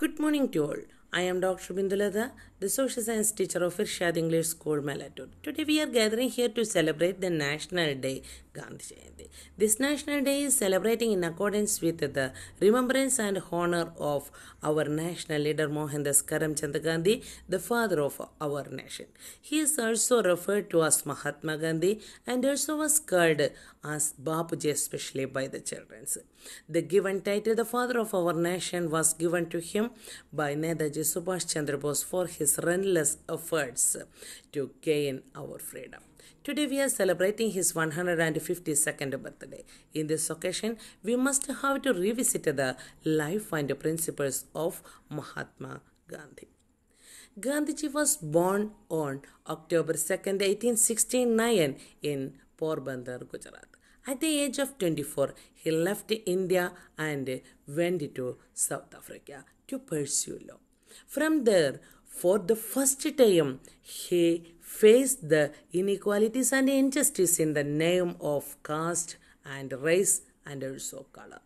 Good morning to all. I am Dr. Bindulada, the social science teacher of Irshad English School, Malatur. Today we are gathering here to celebrate the National Day, Gandhi Jayanti. This National Day is celebrating in accordance with the remembrance and honor of our national leader Mohandas Karamchand Gandhi, the father of our nation. He is also referred to as Mahatma Gandhi and also was called as Bapuji, especially by the children. The given title, the father of our nation, was given to him by Netaji Subhash Chandra Bose for his relentless efforts to gain our freedom. Today we are celebrating his 152nd birthday. In this occasion, we must have to revisit the life and principles of Mahatma Gandhi. Gandhiji was born on October 2nd, 1869 in Porbandar, Gujarat. At the age of 24, he left India and went to South Africa to pursue law. From there, for the first time, he faced the inequalities and injustice in the name of caste and race and also color.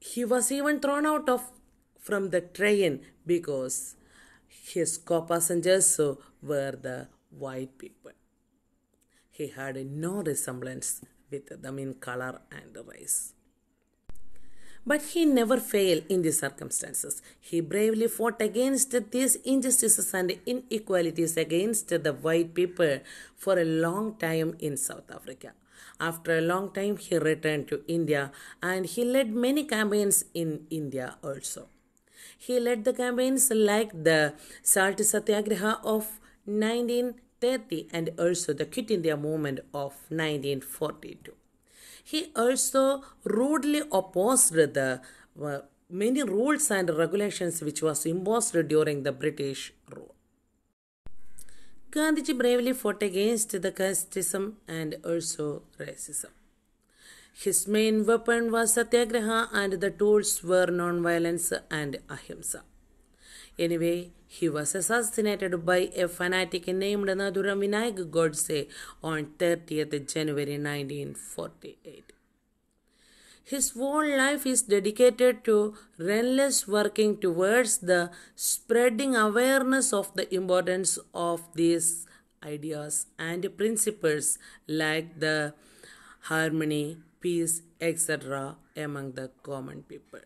He was even thrown out of from the train because his co-passengers were the white people. He had no resemblance with them in color and race. But he never failed in these circumstances. He bravely fought against these injustices and inequalities against the white people for a long time in South Africa. After a long time, he returned to India and he led many campaigns in India also. He led the campaigns like the Salt Satyagraha of 1930 and also the Quit India movement of 1942. He also rudely opposed the uh, many rules and regulations which was imposed during the British rule. Gandhiji bravely fought against the casteism and also racism. His main weapon was satyagraha and the tools were non-violence and ahimsa. Anyway, he was assassinated by a fanatic named Naduram Vinayak Godse on 30th January 1948. His whole life is dedicated to relentless working towards the spreading awareness of the importance of these ideas and principles like the harmony, peace, etc. among the common people.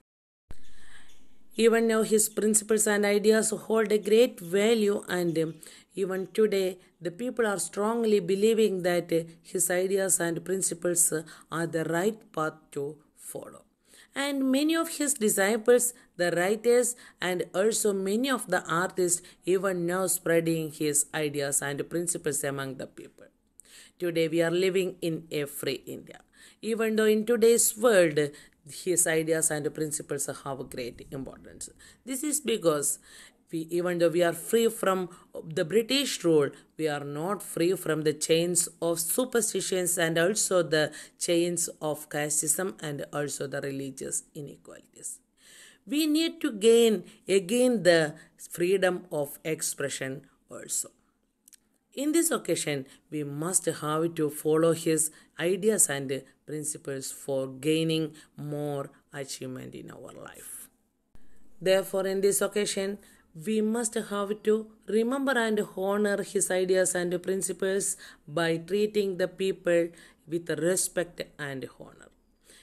Even now, his principles and ideas hold a great value, and um, even today, the people are strongly believing that uh, his ideas and principles are the right path to follow. And many of his disciples, the writers, and also many of the artists, even now spreading his ideas and principles among the people. Today, we are living in a free India. Even though in today's world his ideas and principles have great importance. This is because we, even though we are free from the British rule, we are not free from the chains of superstitions and also the chains of casteism and also the religious inequalities. We need to gain again the freedom of expression also. In this occasion, we must have to follow his ideas and principles for gaining more achievement in our life. Therefore, in this occasion, we must have to remember and honor his ideas and principles by treating the people with respect and honor.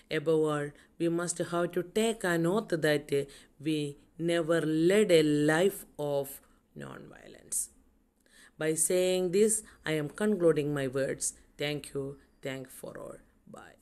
Above all, we must have to take an oath that we never led a life of non-violence. By saying this, I am concluding my words. Thank you. Thank for all. Bye.